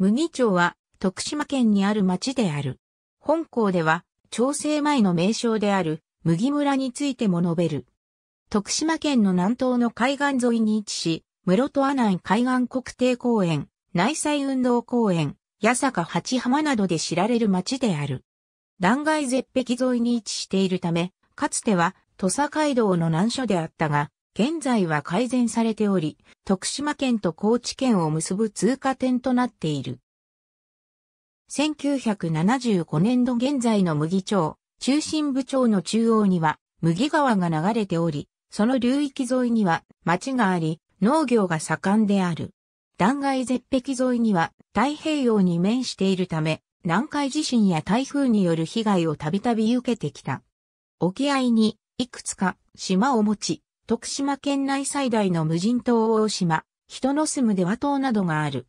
麦町は徳島県にある町である。本校では調整前の名称である麦村についても述べる。徳島県の南東の海岸沿いに位置し、室戸阿南海岸国定公園、内西運動公園、八坂八浜などで知られる町である。断崖絶壁沿いに位置しているため、かつては土佐街道の難所であったが、現在は改善されており、徳島県と高知県を結ぶ通過点となっている。1975年度現在の麦町、中心部町の中央には麦川が流れており、その流域沿いには町があり、農業が盛んである。断崖絶壁沿いには太平洋に面しているため、南海地震や台風による被害をたびたび受けてきた。沖合にいくつか島を持ち、徳島県内最大の無人島大島、人の住むでは島などがある。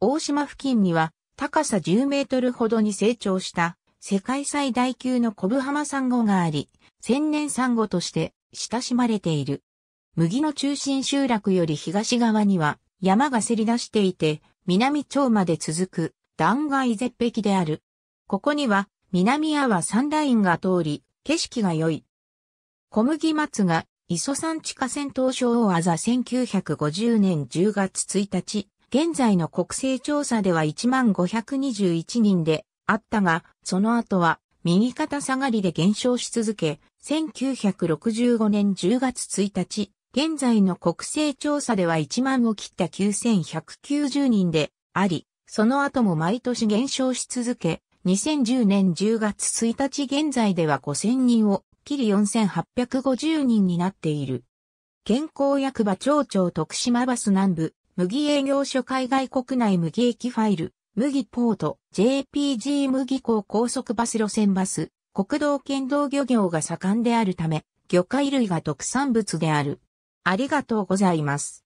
大島付近には高さ10メートルほどに成長した世界最大級のコブハマサンゴがあり、千年サンゴとして親しまれている。麦の中心集落より東側には山がせり出していて、南町まで続く断崖絶壁である。ここには南阿波サンラインが通り、景色が良い。小麦松が磯山地下戦闘省をあざ1950年10月1日、現在の国勢調査では1521人であったが、その後は右肩下がりで減少し続け、1965年10月1日、現在の国勢調査では1万を切った9190人であり、その後も毎年減少し続け、2010年10月1日現在では5000人をきり4850人になっている。健康役場町長徳島バス南部、麦営業所海外国内麦駅ファイル、麦ポート、JPG 麦港高速バス路線バス、国道県道漁業が盛んであるため、魚介類が特産物である。ありがとうございます。